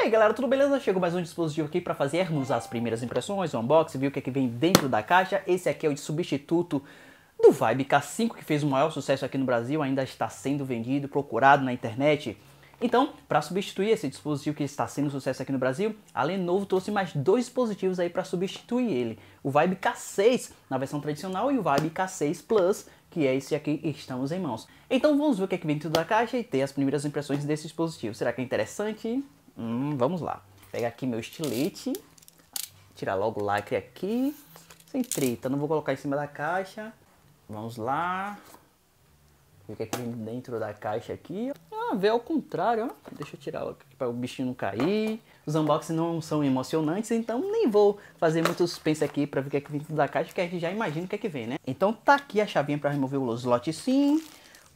E aí galera, tudo beleza? Chegou mais um dispositivo aqui para fazermos as primeiras impressões, o unboxing, ver o que, é que vem dentro da caixa. Esse aqui é o de substituto do Vibe K5, que fez o maior sucesso aqui no Brasil, ainda está sendo vendido, procurado na internet. Então, para substituir esse dispositivo que está sendo sucesso aqui no Brasil, a Lenovo trouxe mais dois dispositivos aí para substituir ele. O Vibe K6 na versão tradicional e o Vibe K6 Plus, que é esse aqui que estamos em mãos. Então vamos ver o que, é que vem dentro da caixa e ter as primeiras impressões desse dispositivo. Será que é interessante? Hum, vamos lá. Pega aqui meu estilete. Tirar logo o lacre aqui. Sem treta, não vou colocar em cima da caixa. Vamos lá. que aqui dentro da caixa aqui. Ah, vê ao contrário, ó. Deixa eu tirar aqui para o bichinho não cair. Os unboxings não são emocionantes, então nem vou fazer muito suspense aqui para ver o que é que vem dentro da caixa, porque a gente já imagina o que é que vem, né? Então tá aqui a chavinha para remover o slot sim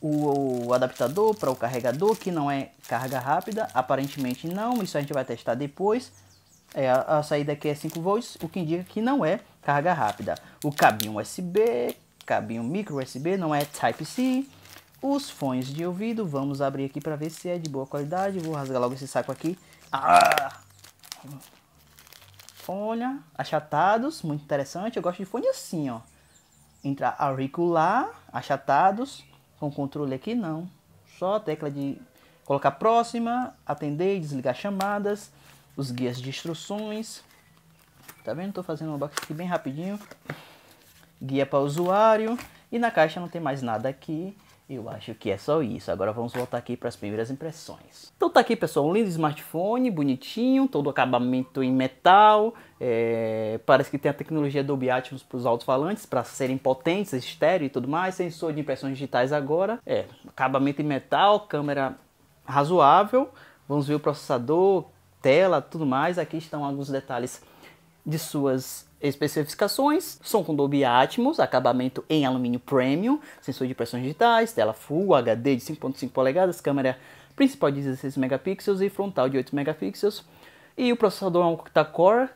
o, o adaptador para o carregador, que não é carga rápida, aparentemente não, isso a gente vai testar depois. É, a, a saída aqui é 5 volts, o que indica que não é carga rápida. O cabinho USB, cabinho micro USB, não é Type-C. Os fones de ouvido, vamos abrir aqui para ver se é de boa qualidade. Vou rasgar logo esse saco aqui. Ah! Olha, achatados, muito interessante. Eu gosto de fone assim, ó. Entra auricular, achatados. Com controle aqui não. Só a tecla de colocar próxima, atender e desligar chamadas, os guias de instruções. Tá vendo? Tô fazendo uma box aqui bem rapidinho. Guia para usuário. E na caixa não tem mais nada aqui. Eu acho que é só isso. Agora vamos voltar aqui para as primeiras impressões. Então tá aqui, pessoal, um lindo smartphone, bonitinho, todo acabamento em metal. É... Parece que tem a tecnologia Dolby Atmos para os alto-falantes, para serem potentes, estéreo e tudo mais. Sensor de impressões digitais agora. É, acabamento em metal, câmera razoável. Vamos ver o processador, tela, tudo mais. Aqui estão alguns detalhes de suas Especificações: som com Dolby Atmos, acabamento em alumínio premium, sensor de pressões digitais, tela Full HD de 5.5 polegadas, câmera principal de 16 megapixels e frontal de 8 megapixels. E o processador é um core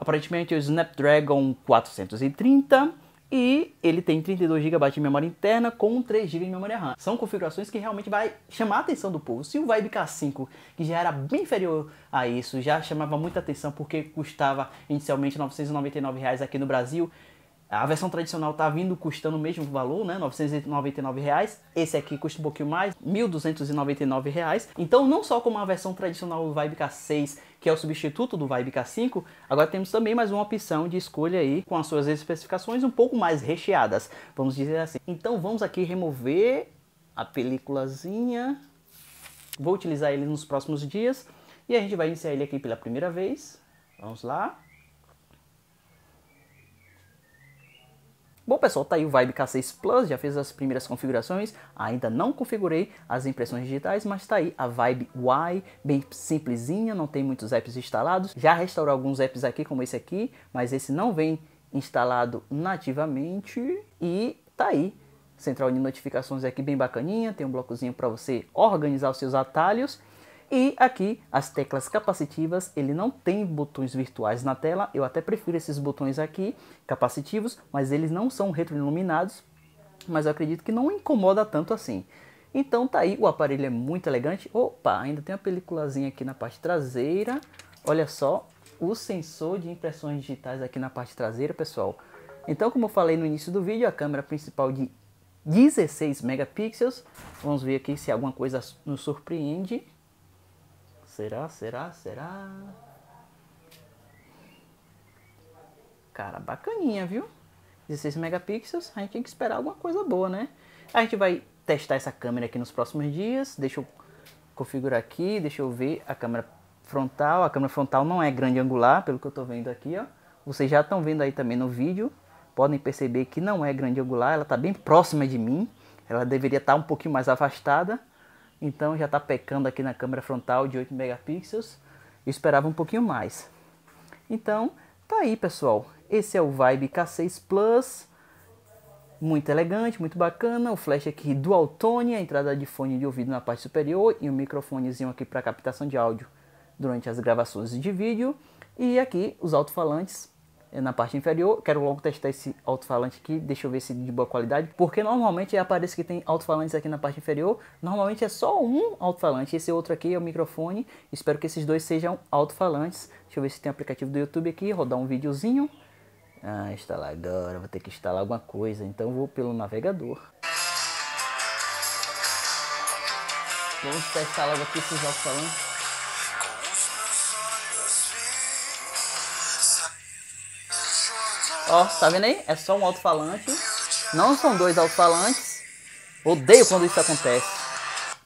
aparentemente o Snapdragon 430 e ele tem 32 GB de memória interna com 3 GB de memória RAM. São configurações que realmente vai chamar a atenção do povo. Se o Vibe K5, que já era bem inferior a isso, já chamava muita atenção porque custava inicialmente R$ 999 aqui no Brasil, a versão tradicional tá vindo custando o mesmo valor, né? R$ 999. Reais. Esse aqui custa um pouquinho mais, R$ 1.299. Reais. Então, não só como a versão tradicional do Vibe K6 que é o substituto do Vibe K5, agora temos também mais uma opção de escolha aí com as suas especificações um pouco mais recheadas, vamos dizer assim. Então vamos aqui remover a peliculazinha, vou utilizar ele nos próximos dias e a gente vai iniciar ele aqui pela primeira vez, vamos lá. Bom pessoal, tá aí o Vibe K6 Plus, já fiz as primeiras configurações, ainda não configurei as impressões digitais, mas tá aí a Vibe Y, bem simplesinha, não tem muitos apps instalados. Já restaurou alguns apps aqui, como esse aqui, mas esse não vem instalado nativamente e tá aí. Central de notificações aqui bem bacaninha, tem um blocozinho para você organizar os seus atalhos e aqui as teclas capacitivas, ele não tem botões virtuais na tela, eu até prefiro esses botões aqui, capacitivos, mas eles não são retroiluminados, mas eu acredito que não incomoda tanto assim. Então tá aí, o aparelho é muito elegante. Opa, ainda tem uma peliculazinha aqui na parte traseira. Olha só, o sensor de impressões digitais aqui na parte traseira, pessoal. Então, como eu falei no início do vídeo, a câmera principal de 16 megapixels. Vamos ver aqui se alguma coisa nos surpreende. Será, será, será? Cara, bacaninha, viu? 16 megapixels, a gente tem que esperar alguma coisa boa, né? A gente vai testar essa câmera aqui nos próximos dias. Deixa eu configurar aqui, deixa eu ver a câmera frontal. A câmera frontal não é grande angular, pelo que eu estou vendo aqui, ó. Vocês já estão vendo aí também no vídeo. Podem perceber que não é grande angular, ela está bem próxima de mim. Ela deveria estar tá um pouquinho mais afastada. Então já está pecando aqui na câmera frontal de 8 megapixels. Eu esperava um pouquinho mais. Então, tá aí, pessoal. Esse é o Vibe K6 Plus. Muito elegante, muito bacana. O flash aqui dual tone, a entrada de fone de ouvido na parte superior e um microfonezinho aqui para captação de áudio durante as gravações de vídeo. E aqui os alto-falantes eh, na parte inferior. Quero logo testar esse alto-falante aqui, deixa eu ver se de boa qualidade, porque normalmente é aparece que tem alto-falantes aqui na parte inferior, normalmente é só um alto-falante, esse outro aqui é o microfone, espero que esses dois sejam alto-falantes. Deixa eu ver se tem aplicativo do YouTube aqui, rodar um videozinho. Ah, instalar agora, vou ter que instalar alguma coisa, então vou pelo navegador. Vamos testar logo aqui esses alto-falantes. Ó, tá vendo aí? É só um alto-falante. Não são dois alto-falantes. Odeio quando isso acontece.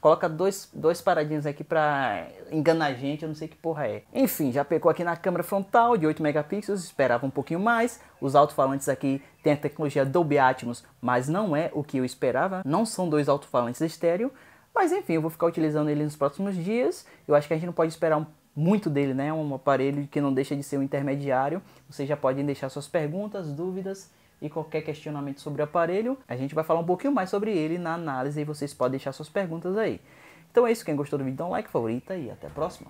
Coloca dois, dois paradinhos aqui pra enganar a gente, eu não sei que porra é. Enfim, já pegou aqui na câmera frontal de 8 megapixels, esperava um pouquinho mais. Os alto-falantes aqui têm a tecnologia Dolby Atmos, mas não é o que eu esperava. Não são dois alto-falantes estéreo. Mas enfim, eu vou ficar utilizando ele nos próximos dias. Eu acho que a gente não pode esperar um muito dele, né? Um aparelho que não deixa de ser um intermediário. Vocês já podem deixar suas perguntas, dúvidas e qualquer questionamento sobre o aparelho. A gente vai falar um pouquinho mais sobre ele na análise e vocês podem deixar suas perguntas aí. Então é isso, quem gostou do vídeo dá um like, favorita e até a próxima.